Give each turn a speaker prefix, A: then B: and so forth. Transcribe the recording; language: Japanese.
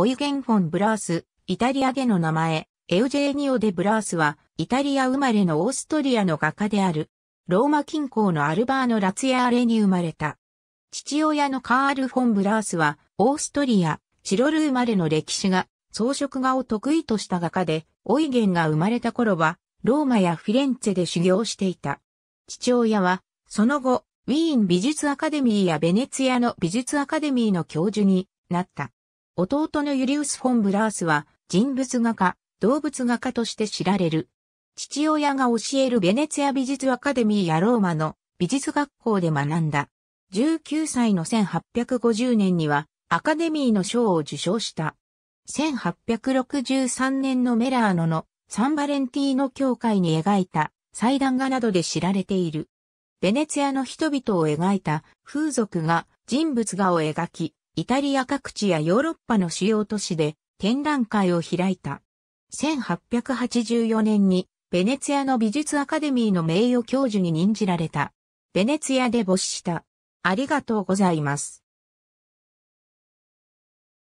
A: オ
B: イゲン・フォン・ブラース、イタリアでの名前、エウジェーニオ・デ・ブラースは、イタリア生まれのオーストリアの画家である、ローマ近郊のアルバーノ・ラツヤーレに生まれた。父親のカール・フォン・ブラースは、オーストリア、チロル生まれの歴史が、装飾画を得意とした画家で、オイゲンが生まれた頃は、ローマやフィレンツェで修行していた。父親は、その後、ウィーン美術アカデミーやベネツィアの美術アカデミーの教授になった。弟のユリウス・フォン・ブラースは人物画家、動物画家として知られる。父親が教えるベネツィア美術アカデミーやローマの美術学校で学んだ。19歳の1850年にはアカデミーの賞を受賞した。1863年のメラーノのサンバレンティーノ教会に描いた祭壇画などで知られている。ベネツィアの人々を描いた風俗画、人物画を描き、イタリア各地やヨーロッパの主要都市で展覧会を開いた。1884年にベネツィアの美術アカデミーの名誉教授に任じられた。ベネツィアで没した。
A: ありがとうございます。